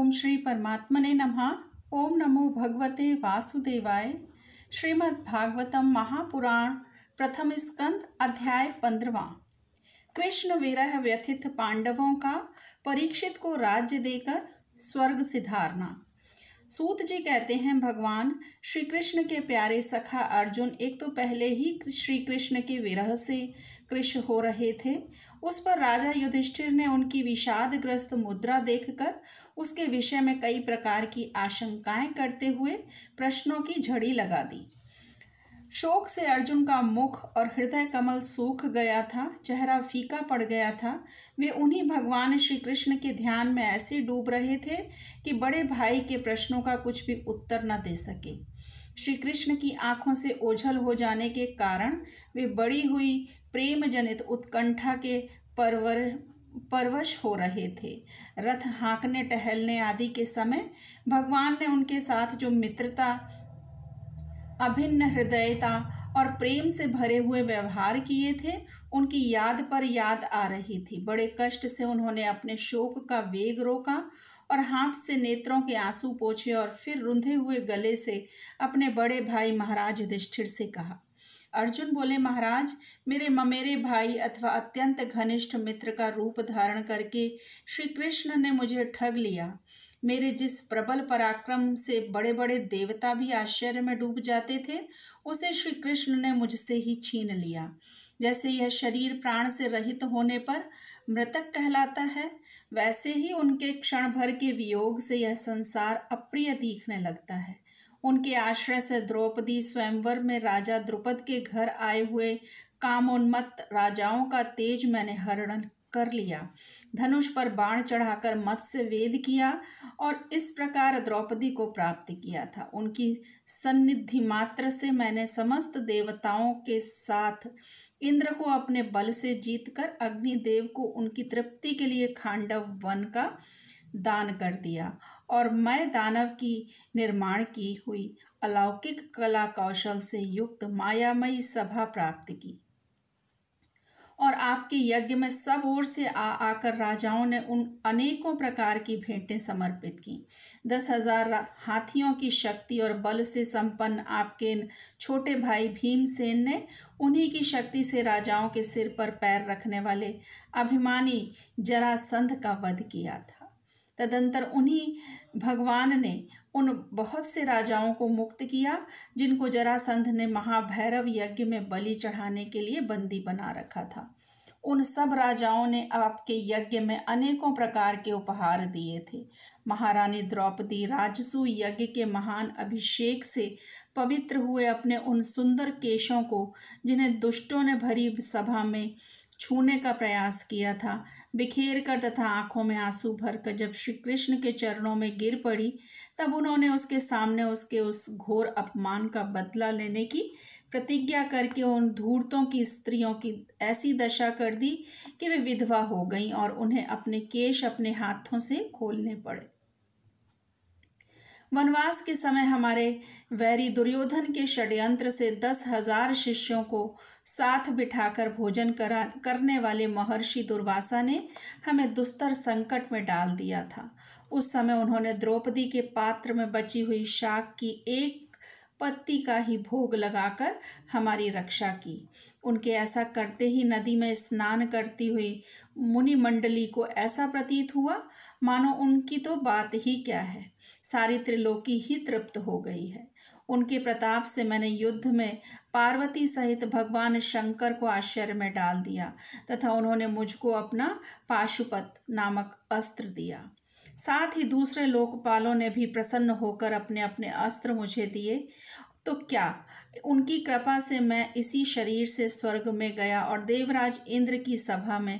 ओम श्री परमात्मने नमः ओम नमो भगवते वासुदेवाय श्रीमद् भागवतम महापुराण प्रथम स्कंद अध्याय पंद्रवा कृष्ण विरह व्यथित पांडवों का परीक्षित को राज्य देकर स्वर्ग सिधारना सूत जी कहते हैं भगवान श्री कृष्ण के प्यारे सखा अर्जुन एक तो पहले ही श्री कृष्ण के विरह से कृष्ण हो रहे थे उस पर राजा युधिष्ठिर ने उनकी विषादग्रस्त मुद्रा देखकर उसके विषय में कई प्रकार की आशंकाएं करते हुए प्रश्नों की झड़ी लगा दी शोक से अर्जुन का मुख और हृदय कमल सूख गया था चेहरा फीका पड़ गया था वे उन्हीं भगवान श्री कृष्ण के ध्यान में ऐसे डूब रहे थे कि बड़े भाई के प्रश्नों का कुछ भी उत्तर न दे सके श्री कृष्ण की आंखों से ओझल हो जाने के कारण वे बड़ी हुई प्रेम जनित उत्कंठा के परवर परवश हो रहे थे रथ हाँकने टहलने आदि के समय भगवान ने उनके साथ जो मित्रता अभिन्न हृदयता और प्रेम से भरे हुए व्यवहार किए थे उनकी याद पर याद आ रही थी बड़े कष्ट से उन्होंने अपने शोक का वेग रोका और हाथ से नेत्रों के आंसू पोछे और फिर रुंधे हुए गले से अपने बड़े भाई महाराज युधिष्ठिर से कहा अर्जुन बोले महाराज मेरे ममेरे भाई अथवा अत्यंत घनिष्ठ मित्र का रूप धारण करके श्री कृष्ण ने मुझे ठग लिया मेरे जिस प्रबल पराक्रम से बड़े बड़े देवता भी आश्चर्य में डूब जाते थे उसे श्री कृष्ण ने मुझसे ही छीन लिया जैसे यह शरीर प्राण से रहित होने पर मृतक कहलाता है वैसे ही उनके क्षण भर के वियोग से यह संसार अप्रिय दिखने लगता है उनके आश्रय से द्रौपदी स्वयंवर में राजा द्रुपद के घर आए हुए कामोन्मत्त राजाओं का तेज मैंने हरण कर लिया धनुष पर बाण चढ़ाकर से वेद किया और इस प्रकार द्रौपदी को प्राप्त किया था उनकी सन्निधि मात्र से मैंने समस्त देवताओं के साथ इंद्र को अपने बल से जीतकर अग्निदेव को उनकी तृप्ति के लिए खांडव वन का दान कर दिया और मैं दानव की निर्माण की हुई अलौकिक कला कौशल से युक्त मायामयी सभा प्राप्त की और आपके यज्ञ में सब ओर से आ आकर राजाओं ने उन अनेकों प्रकार की भेंटें समर्पित की दस हजार हाथियों की शक्ति और बल से संपन्न आपके छोटे भाई भीमसेन ने उन्हीं की शक्ति से राजाओं के सिर पर पैर रखने वाले अभिमानी जरासंध का वध किया था तदंतर उन्हीं भगवान ने उन बहुत से राजाओं को मुक्त किया जिनको जरासंध ने महाभैरव यज्ञ में बलि चढ़ाने के लिए बंदी बना रखा था उन सब राजाओं ने आपके यज्ञ में अनेकों प्रकार के उपहार दिए थे महारानी द्रौपदी राजसू यज्ञ के महान अभिषेक से पवित्र हुए अपने उन सुंदर केशों को जिन्हें दुष्टों ने भरी सभा में छूने का प्रयास किया था बिखेर कर तथा आंखों में आंसू भर कर जब श्री कृष्ण के चरणों में गिर पड़ी तब उन्होंने उसके सामने उसके उस घोर अपमान का बदला लेने की प्रतिज्ञा करके उन धूर्तों की स्त्रियों की ऐसी दशा कर दी कि वे विधवा हो गईं और उन्हें अपने केश अपने हाथों से खोलने पड़े वनवास के समय हमारे वैरी दुर्योधन के षड्यंत्र से दस हजार शिष्यों को साथ बिठाकर भोजन करा करने वाले महर्षि दुर्वासा ने हमें दुस्तर संकट में डाल दिया था उस समय उन्होंने द्रौपदी के पात्र में बची हुई शाक की एक पत्ती का ही भोग लगाकर हमारी रक्षा की उनके ऐसा करते ही नदी में स्नान करती हुई मुनि मंडली को ऐसा प्रतीत हुआ मानो उनकी तो बात ही क्या है सारी त्रिलोकी ही तृप्त हो गई है उनके प्रताप से मैंने युद्ध में पार्वती सहित भगवान शंकर को आश्चर्य में डाल दिया तथा उन्होंने मुझको अपना पाशुपत नामक अस्त्र दिया साथ ही दूसरे लोकपालों ने भी प्रसन्न होकर अपने अपने अस्त्र मुझे दिए तो क्या उनकी कृपा से मैं इसी शरीर से स्वर्ग में गया और देवराज इंद्र की सभा में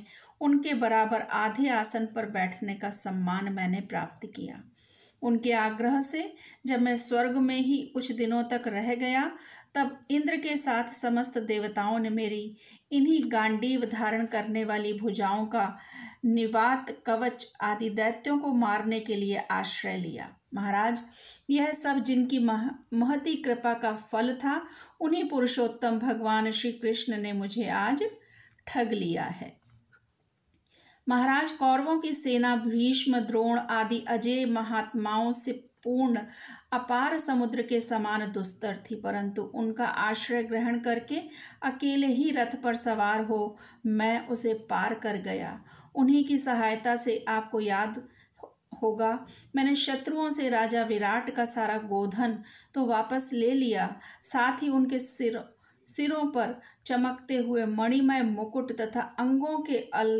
उनके बराबर आधे आसन पर बैठने का सम्मान मैंने प्राप्त किया उनके आग्रह से जब मैं स्वर्ग में ही कुछ दिनों तक रह गया तब इंद्र के साथ समस्त देवताओं ने मेरी इन्हीं गांडीव धारण करने वाली भुजाओं का निवात कवच आदि दैत्यों को मारने के लिए आश्रय लिया महाराज यह सब जिनकी मह, महती कृपा का फल था उन्हीं पुरुषोत्तम भगवान श्री कृष्ण ने मुझे आज ठग लिया है महाराज कौरवों की सेना भीष्म द्रोण आदि अजय महात्माओं से पूर्ण अपार समुद्र के समान दुस्तर थी परंतु उनका आश्रय ग्रहण करके अकेले ही रथ पर सवार हो मैं उसे पार कर गया उन्हीं की सहायता से आपको याद होगा मैंने शत्रुओं से राजा विराट का सारा गोधन तो वापस ले लिया साथ ही उनके सिर सिरों पर चमकते हुए मणिमय मुकुट तथा अंगों के अल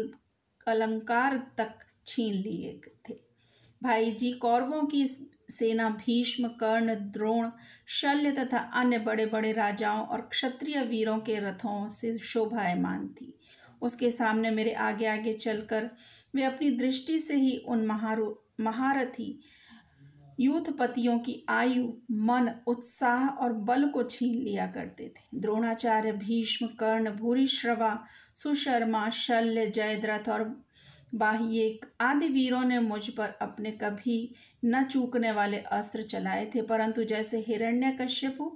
अलंकार तक छीन लिए थे भाई जी कौरवों की सेना भीष्म कर्ण द्रोण शल्य तथा अन्य बड़े बड़े राजाओं और क्षत्रिय वीरों के रथों से शोभायमान थी उसके सामने मेरे आगे आगे चलकर वे अपनी दृष्टि से ही उन महारू महारथी यूथपतियों की आयु मन उत्साह और बल को छीन लिया करते थे द्रोणाचार्य भीष्म कर्ण भूरी श्रवा सुशर्मा शल्य जयद्रथ और बाह्येक आदि वीरों ने मुझ पर अपने कभी न चूकने वाले अस्त्र चलाए थे परंतु जैसे हिरण्य कश्यपु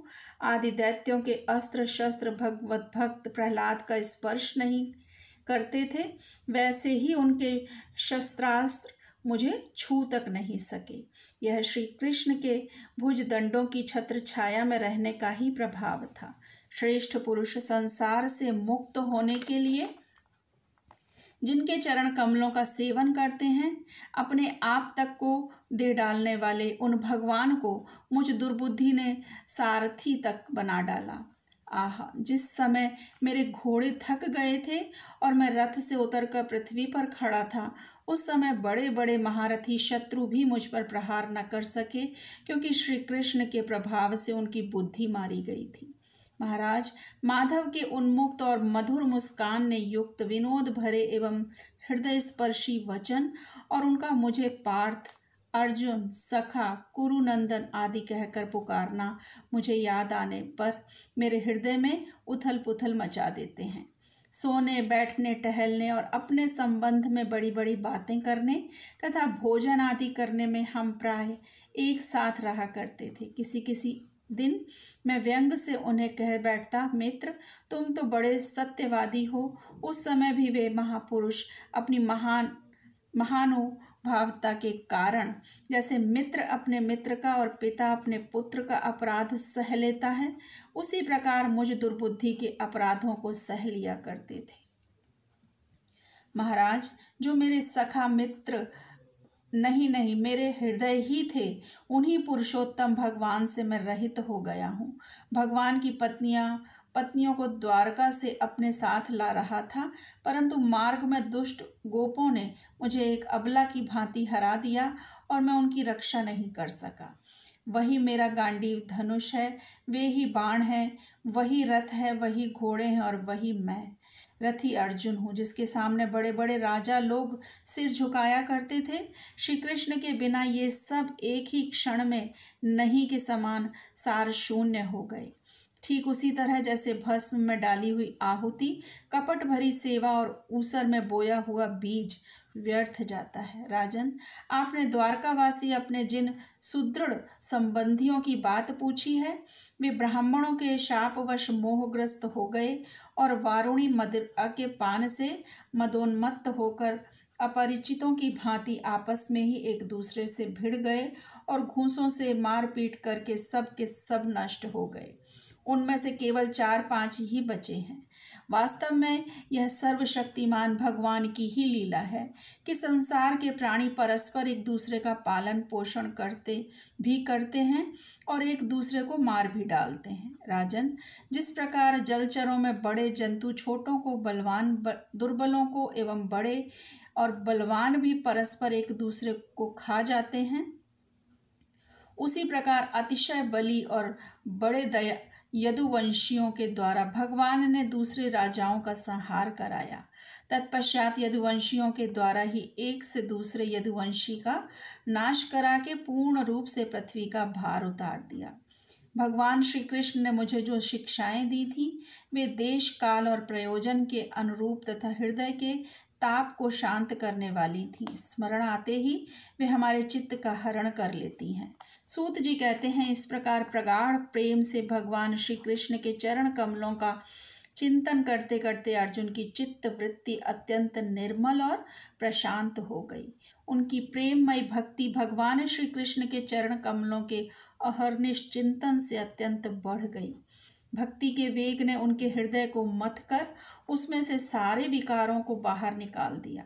आदि दैत्यों के अस्त्र शस्त्र भगवत भक्त प्रहलाद का स्पर्श नहीं करते थे वैसे ही उनके शस्त्रास्त्र मुझे छू तक नहीं सके यह श्री कृष्ण के भुज दंडों की छत्र छाया में रहने का ही प्रभाव था श्रेष्ठ पुरुष संसार से मुक्त होने के लिए जिनके चरण कमलों का सेवन करते हैं अपने आप तक को दे डालने वाले उन भगवान को मुझ दुर्बुद्धि ने सारथी तक बना डाला आह जिस समय मेरे घोड़े थक गए थे और मैं रथ से उतरकर पृथ्वी पर खड़ा था उस समय बड़े बड़े महारथी शत्रु भी मुझ पर प्रहार न कर सके क्योंकि श्री कृष्ण के प्रभाव से उनकी बुद्धि मारी गई थी महाराज माधव के उन्मुक्त और मधुर मुस्कान ने युक्त विनोद भरे एवं हृदय स्पर्शी वचन और उनका मुझे पार्थ अर्जुन सखा कुरुनंदन आदि कहकर पुकारना मुझे याद आने पर मेरे हृदय में उथल पुथल मचा देते हैं सोने बैठने टहलने और अपने संबंध में बड़ी बड़ी बातें करने तथा भोजन आदि करने में हम प्राय एक साथ रहा करते थे किसी किसी दिन मैं व्यंग से उन्हें कह बैठता मित्र तुम तो बड़े सत्यवादी हो उस समय भी वे महापुरुष अपनी महान महानुभावता के कारण जैसे मित्र अपने मित्र का और पिता अपने पुत्र का अपराध सह लेता है उसी प्रकार मुझ दुर्बुद्धि के अपराधों को सह लिया करते थे महाराज जो मेरे सखा मित्र नहीं नहीं मेरे हृदय ही थे उन्हीं पुरुषोत्तम भगवान से मैं रहित हो गया हूँ भगवान की पत्नियाँ पत्नियों को द्वारका से अपने साथ ला रहा था परंतु मार्ग में दुष्ट गोपों ने मुझे एक अबला की भांति हरा दिया और मैं उनकी रक्षा नहीं कर सका वही मेरा गांडीव धनुष है वे ही बाण हैं वही रथ है वही घोड़े हैं और वही मैं रथी अर्जुन हूँ जिसके सामने बड़े बड़े राजा लोग सिर झुकाया करते थे श्री कृष्ण के बिना ये सब एक ही क्षण में नहीं के समान सार शून्य हो गए ठीक उसी तरह जैसे भस्म में डाली हुई आहुति कपट भरी सेवा और ऊसर में बोया हुआ बीज व्यर्थ जाता है राजन आपने द्वारकावासी अपने जिन सुदृढ़ संबंधियों की बात पूछी है वे ब्राह्मणों के शापवश मोहग्रस्त हो गए और वारुणी मदिरा के पान से मदोन्मत्त होकर अपरिचितों की भांति आपस में ही एक दूसरे से भिड़ गए और घूसों से मारपीट करके सब के सब नष्ट हो गए उनमें से केवल चार पांच ही बचे हैं वास्तव में यह सर्वशक्तिमान भगवान की ही लीला है कि संसार के प्राणी परस्पर एक दूसरे का पालन पोषण करते भी करते हैं और एक दूसरे को मार भी डालते हैं राजन जिस प्रकार जलचरों में बड़े जंतु छोटों को बलवान दुर्बलों को एवं बड़े और बलवान भी परस्पर एक दूसरे को खा जाते हैं उसी प्रकार अतिशय बली और बड़े दया यदुवंशियों के द्वारा भगवान ने दूसरे राजाओं का संहार कराया तत्पश्चात यदुवंशियों के द्वारा ही एक से दूसरे यदुवंशी का नाश करा के पूर्ण रूप से पृथ्वी का भार उतार दिया भगवान श्री कृष्ण ने मुझे जो शिक्षाएं दी थी वे देश काल और प्रयोजन के अनुरूप तथा हृदय के ताप को शांत करने वाली थी स्मरण आते ही वे हमारे चित्त का हरण कर लेती हैं सूत जी कहते हैं इस प्रकार प्रगाढ़ प्रेम से भगवान श्री कृष्ण के चरण कमलों का चिंतन करते करते अर्जुन की चित्त वृत्ति अत्यंत निर्मल और प्रशांत हो गई उनकी प्रेममय भक्ति भगवान श्री कृष्ण के चरण कमलों के अहरनिश्चिंतन चिंतन से अत्यंत बढ़ गई भक्ति के वेग ने उनके हृदय को मथ कर उसमें से सारे विकारों को बाहर निकाल दिया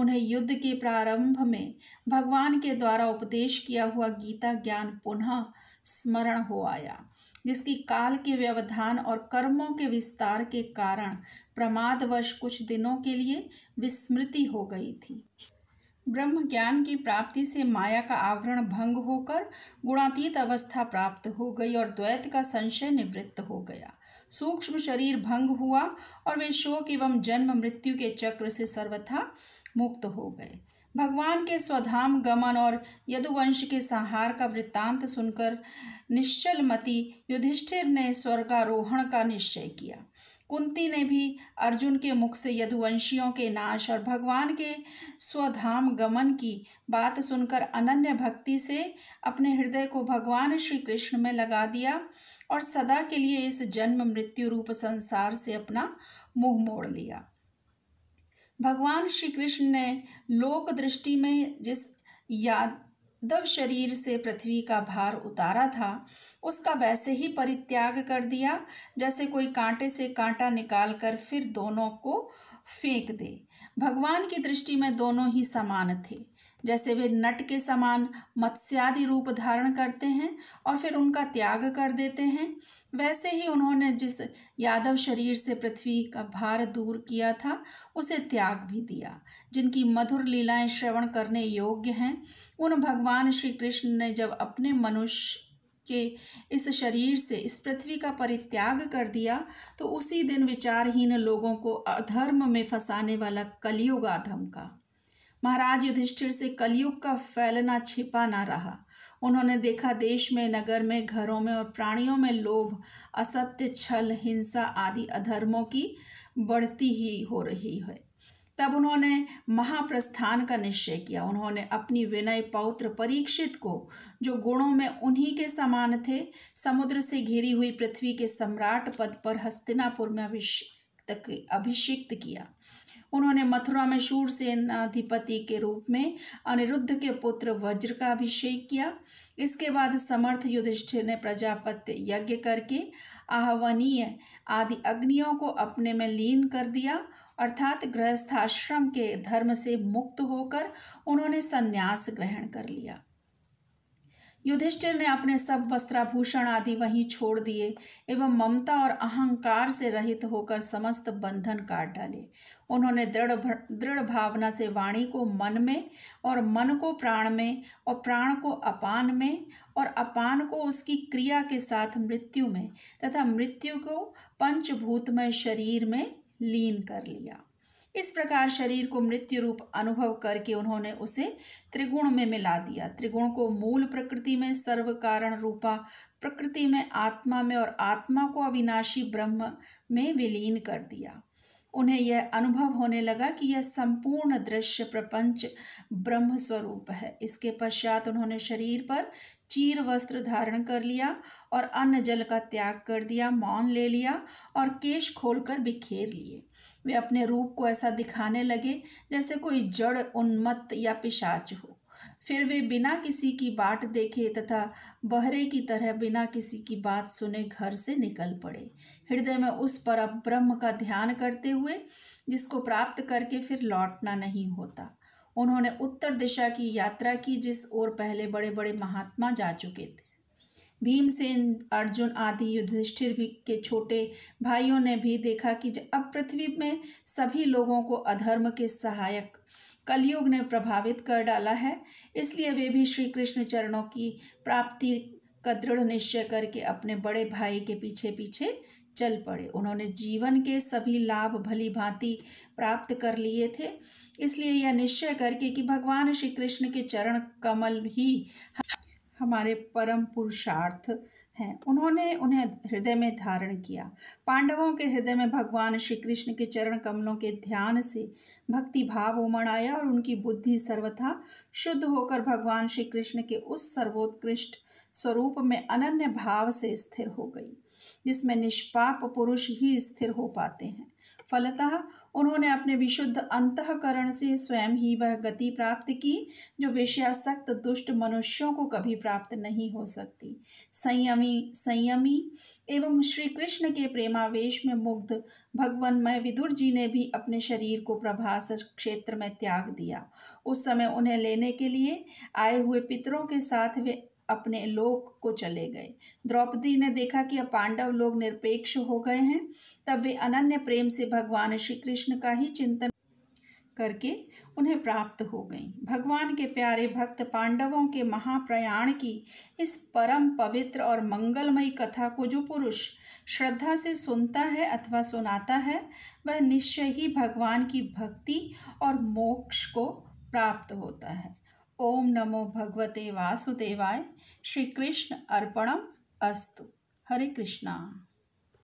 उन्हें युद्ध के प्रारंभ में भगवान के द्वारा उपदेश किया हुआ गीता ज्ञान पुनः स्मरण हो आया जिसकी काल के व्यवधान और कर्मों के विस्तार के कारण प्रमादवश कुछ दिनों के लिए विस्मृति हो गई थी ब्रह्म ज्ञान की प्राप्ति से माया का आवरण भंग होकर गुणातीत अवस्था प्राप्त हो गई और द्वैत का संशय निवृत्त हो गया सूक्ष्म शरीर भंग हुआ और वे शोक एवं जन्म मृत्यु के चक्र से सर्वथा मुक्त हो गए भगवान के स्वधाम गमन और यदुवंश के संहार का वृत्तांत सुनकर निश्चल मति युधिष्ठिर ने स्वर्गारोहण का निश्चय किया कुंती ने भी अर्जुन के मुख से यदुवंशियों के नाश और भगवान के स्वधाम गमन की बात सुनकर अनन्य भक्ति से अपने हृदय को भगवान श्री कृष्ण में लगा दिया और सदा के लिए इस जन्म मृत्यु रूप संसार से अपना मुंह मोड़ लिया भगवान श्री कृष्ण ने लोक दृष्टि में जिस याद दव शरीर से पृथ्वी का भार उतारा था उसका वैसे ही परित्याग कर दिया जैसे कोई कांटे से कांटा निकाल कर फिर दोनों को फेंक दे भगवान की दृष्टि में दोनों ही समान थे जैसे वे नट के समान मत्स्यादि रूप धारण करते हैं और फिर उनका त्याग कर देते हैं वैसे ही उन्होंने जिस यादव शरीर से पृथ्वी का भार दूर किया था उसे त्याग भी दिया जिनकी मधुर लीलाएं श्रवण करने योग्य हैं उन भगवान श्री कृष्ण ने जब अपने मनुष्य के इस शरीर से इस पृथ्वी का परित्याग कर दिया तो उसी दिन विचारहीन लोगों को अधर्म में फंसाने वाला कलियुग आधम का महाराज युधिष्ठिर से कलयुग का फैलना छिपा ना रहा उन्होंने देखा देश में नगर में घरों में और प्राणियों में लोभ असत्य छल हिंसा आदि अधर्मों की बढ़ती ही हो रही है तब उन्होंने महाप्रस्थान का निश्चय किया उन्होंने अपनी विनय पौत्र परीक्षित को जो गुणों में उन्हीं के समान थे समुद्र से घिरी हुई पृथ्वी के सम्राट पद पर हस्तिनापुर में अभिषेक तक अभिषिक्त किया उन्होंने मथुरा में शूर सेनाधिपति के रूप में अनिरुद्ध के पुत्र वज्र का अभिषेक किया इसके बाद समर्थ युधिष्ठिर ने प्रजापत्य यज्ञ करके आहवनीय आदि अग्नियों को अपने में लीन कर दिया अर्थात गृहस्थाश्रम के धर्म से मुक्त होकर उन्होंने संन्यास ग्रहण कर लिया युधिष्ठिर ने अपने सब वस्त्राभूषण आदि वहीं छोड़ दिए एवं ममता और अहंकार से रहित होकर समस्त बंधन काट डाले उन्होंने दृढ़ दृढ़ भावना से वाणी को मन में और मन को प्राण में और प्राण को अपान में और अपान को उसकी क्रिया के साथ मृत्यु में तथा मृत्यु को पंचभूतमय शरीर में लीन कर लिया इस प्रकार शरीर को मृत्यु रूप अनुभव करके उन्होंने उसे त्रिगुण में मिला दिया त्रिगुण को मूल प्रकृति में सर्व कारण रूपा प्रकृति में आत्मा में और आत्मा को अविनाशी ब्रह्म में विलीन कर दिया उन्हें यह अनुभव होने लगा कि यह संपूर्ण दृश्य प्रपंच ब्रह्म स्वरूप है इसके पश्चात उन्होंने शरीर पर चीर वस्त्र धारण कर लिया और अन्न जल का त्याग कर दिया मौन ले लिया और केश खोलकर बिखेर लिए वे अपने रूप को ऐसा दिखाने लगे जैसे कोई जड़ उन्मत्त या पिशाच हो फिर वे बिना किसी की बाट देखे तथा बहरे की तरह बिना किसी की बात सुने घर से निकल पड़े हृदय में उस पर अब ब्रह्म का ध्यान करते हुए जिसको प्राप्त करके फिर लौटना नहीं होता उन्होंने उत्तर दिशा की यात्रा की जिस ओर पहले बड़े बड़े महात्मा जा चुके थे भीमसेन अर्जुन आदि युधिष्ठिर भी के छोटे भाइयों ने भी देखा कि अब पृथ्वी में सभी लोगों को अधर्म के सहायक कलयुग ने प्रभावित कर डाला है इसलिए वे भी श्री कृष्ण चरणों की प्राप्ति का दृढ़ निश्चय करके अपने बड़े भाई के पीछे पीछे चल पड़े उन्होंने जीवन के सभी लाभ भली भांति प्राप्त कर लिए थे इसलिए यह निश्चय करके कि भगवान श्री कृष्ण के चरण कमल ही हमारे परम पुरुषार्थ हैं उन्होंने उन्हें हृदय में धारण किया पांडवों के हृदय में भगवान श्री कृष्ण के चरण कमलों के ध्यान से भक्ति भाव उमड़ आया और उनकी बुद्धि सर्वथा शुद्ध होकर भगवान श्री कृष्ण के उस सर्वोत्कृष्ट स्वरूप में अनन्य भाव से स्थिर हो गई जिसमें निष्पाप पुरुष ही स्थिर हो पाते हैं फलतः उन्होंने अपने विशुद्ध अंतकरण से स्वयं ही वह गति प्राप्त की जो विषयासक्त दुष्ट मनुष्यों को कभी प्राप्त नहीं हो सकती संयमी संयमी एवं श्री कृष्ण के प्रेमावेश में मुग्ध मय विदुर जी ने भी अपने शरीर को प्रभास क्षेत्र में त्याग दिया उस समय उन्हें लेने के लिए आए हुए पितरों के साथ वे अपने लोक को चले गए द्रौपदी ने देखा कि अब पांडव लोग निरपेक्ष हो गए हैं तब वे अनन्य प्रेम से भगवान श्री कृष्ण का ही चिंतन करके उन्हें प्राप्त हो गई भगवान के प्यारे भक्त पांडवों के महाप्रयाण की इस परम पवित्र और मंगलमयी कथा को जो पुरुष श्रद्धा से सुनता है अथवा सुनाता है वह निश्चय ही भगवान की भक्ति और मोक्ष को प्राप्त होता है ओम नमो भगवते वासुदेवाय श्री कृष्ण अर्पणम अस्तु हरे कृष्णा